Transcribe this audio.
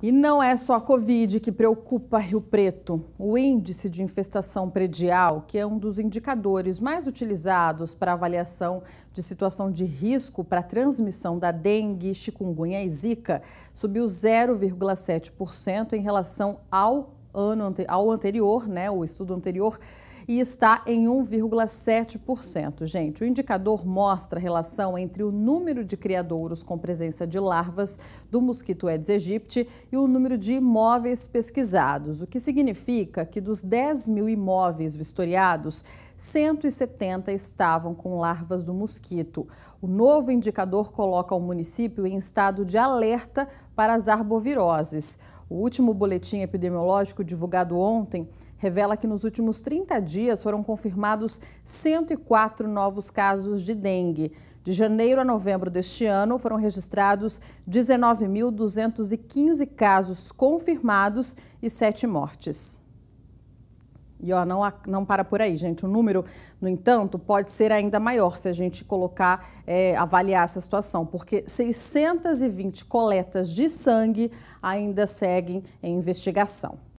E não é só a Covid que preocupa Rio Preto. O índice de infestação predial, que é um dos indicadores mais utilizados para avaliação de situação de risco para transmissão da dengue, chikungunya e zika, subiu 0,7% em relação ao ano ao anterior, né, o estudo anterior, e está em 1,7%. Gente, o indicador mostra a relação entre o número de criadouros com presença de larvas do mosquito Aedes aegypti e o número de imóveis pesquisados, o que significa que dos 10 mil imóveis vistoriados, 170 estavam com larvas do mosquito. O novo indicador coloca o município em estado de alerta para as arboviroses. O último boletim epidemiológico divulgado ontem revela que nos últimos 30 dias foram confirmados 104 novos casos de dengue. De janeiro a novembro deste ano, foram registrados 19.215 casos confirmados e 7 mortes. E ó, não, não para por aí, gente. O número, no entanto, pode ser ainda maior se a gente colocar, é, avaliar essa situação, porque 620 coletas de sangue ainda seguem em investigação.